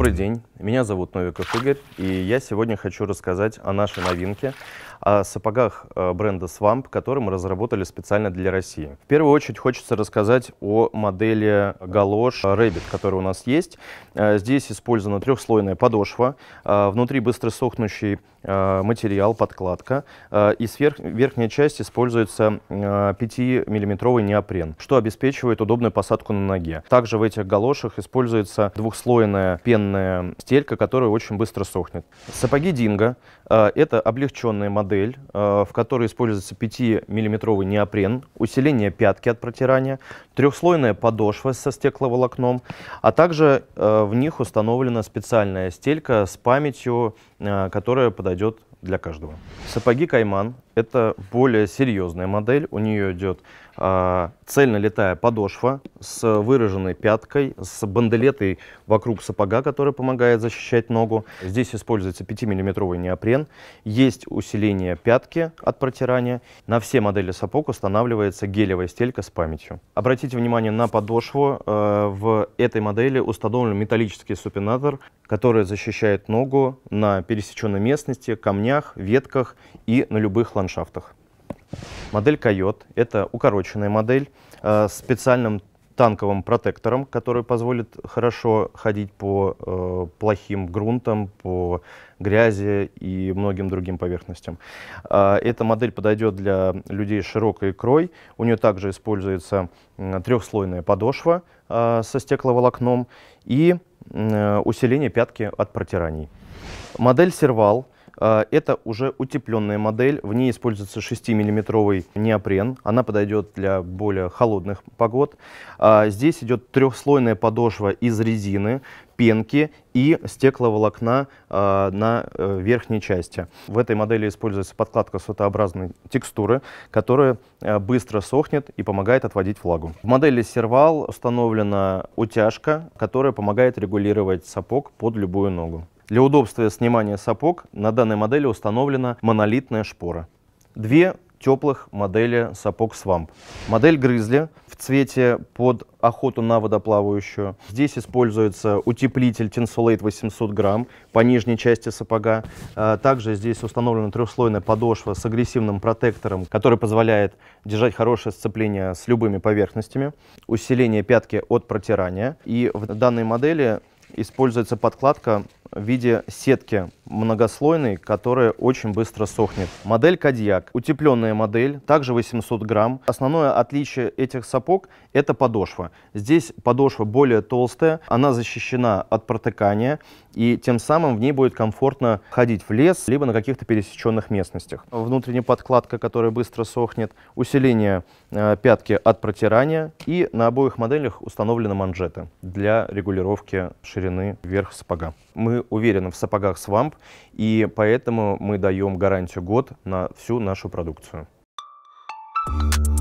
Добрый день. Меня зовут Новиков Игорь, и я сегодня хочу рассказать о нашей новинке, о сапогах э, бренда Swamp, которые мы разработали специально для России. В первую очередь хочется рассказать о модели галош э, Rabbit, которая у нас есть. Э, здесь использована трехслойная подошва, внутри быстро сохнущий материал, подкладка, и сверх, верхняя часть используется 5-миллиметровый неопрен, что обеспечивает удобную посадку на ноге. Также в этих галошах используется двухслойная пенная стелька, которая очень быстро сохнет. Сапоги Динго э, – это облегченная модель, э, в которой используется 5-миллиметровый неопрен, усиление пятки от протирания, трехслойная подошва со стекловолокном, а также э, в них установлена специальная стелька с памятью, э, которая подойдет для каждого. Сапоги Кайман – это более серьезная модель, у нее идет а, цельно летая подошва с выраженной пяткой, с банделетой вокруг сапога, которая помогает защищать ногу. Здесь используется 5-миллиметровый неопрен. Есть усиление пятки от протирания. На все модели сапог устанавливается гелевая стелька с памятью. Обратите внимание на подошву. Э, в этой модели установлен металлический супинатор, который защищает ногу на пересеченной местности, камнях, ветках и на любых ландшафтах. Модель Койот — это укороченная модель э, с специальным танковым протектором, который позволит хорошо ходить по э, плохим грунтам, по грязи и многим другим поверхностям. Э, эта модель подойдет для людей широкой крой. У нее также используется э, трехслойная подошва э, со стекловолокном и э, усиление пятки от протираний. Модель Сервал — а, это уже утепленная модель, в ней используется 6-миллиметровый неопрен, она подойдет для более холодных погод. А, здесь идет трехслойная подошва из резины, пенки и стекловолокна а, на э, верхней части. В этой модели используется подкладка сотообразной текстуры, которая э, быстро сохнет и помогает отводить влагу. В модели сервал установлена утяжка, которая помогает регулировать сапог под любую ногу. Для удобства снимания сапог на данной модели установлена монолитная шпора. Две теплых модели сапог Swamp. Модель Грызли в цвете под охоту на водоплавающую. Здесь используется утеплитель Tensolate 800 грамм по нижней части сапога. А, также здесь установлена трехслойная подошва с агрессивным протектором, который позволяет держать хорошее сцепление с любыми поверхностями. Усиление пятки от протирания. И в данной модели используется подкладка в виде сетки многослойный, которая очень быстро сохнет. Модель Кадьяк, утепленная модель, также 800 грамм. Основное отличие этих сапог – это подошва. Здесь подошва более толстая, она защищена от протыкания, и тем самым в ней будет комфортно ходить в лес, либо на каких-то пересеченных местностях. Внутренняя подкладка, которая быстро сохнет, усиление э, пятки от протирания, и на обоих моделях установлены манжеты для регулировки ширины вверх сапога. Мы уверены в сапогах Swamp, и поэтому мы даем гарантию год на всю нашу продукцию. Thank you